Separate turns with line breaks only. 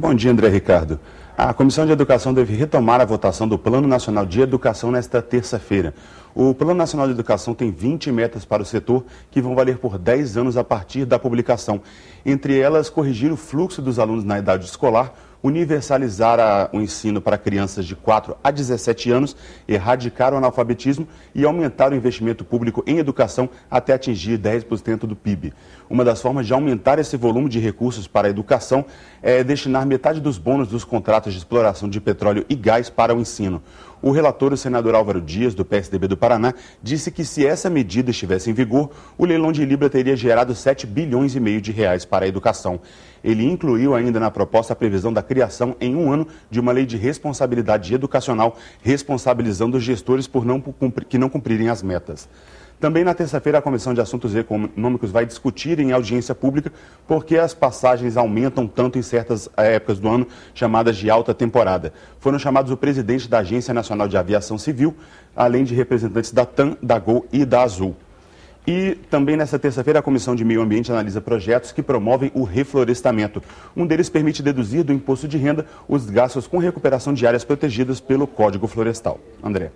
Bom dia, André Ricardo. A Comissão de Educação deve retomar a votação do Plano Nacional de Educação nesta terça-feira. O Plano Nacional de Educação tem 20 metas para o setor que vão valer por 10 anos a partir da publicação. Entre elas, corrigir o fluxo dos alunos na idade escolar, universalizar a, o ensino para crianças de 4 a 17 anos, erradicar o analfabetismo e aumentar o investimento público em educação até atingir 10% do PIB. Uma das formas de aumentar esse volume de recursos para a educação é destinar metade dos bônus dos contratos de exploração de petróleo e gás para o ensino. O relator, o senador Álvaro Dias, do PSDB do Paraná, disse que se essa medida estivesse em vigor, o leilão de Libra teria gerado 7 bilhões e meio de reais para a educação. Ele incluiu ainda na proposta a previsão da criação em um ano de uma lei de responsabilidade educacional, responsabilizando os gestores por não cumprir, que não cumprirem as metas. Também na terça-feira, a Comissão de Assuntos Econômicos vai discutir em audiência pública por que as passagens aumentam tanto em certas eh, épocas do ano, chamadas de alta temporada. Foram chamados o presidente da Agência Nacional de Aviação Civil, além de representantes da TAM, da Gol e da Azul. E também nesta terça-feira, a Comissão de Meio Ambiente analisa projetos que promovem o reflorestamento. Um deles permite deduzir do imposto de renda os gastos com recuperação de áreas protegidas pelo Código Florestal. André.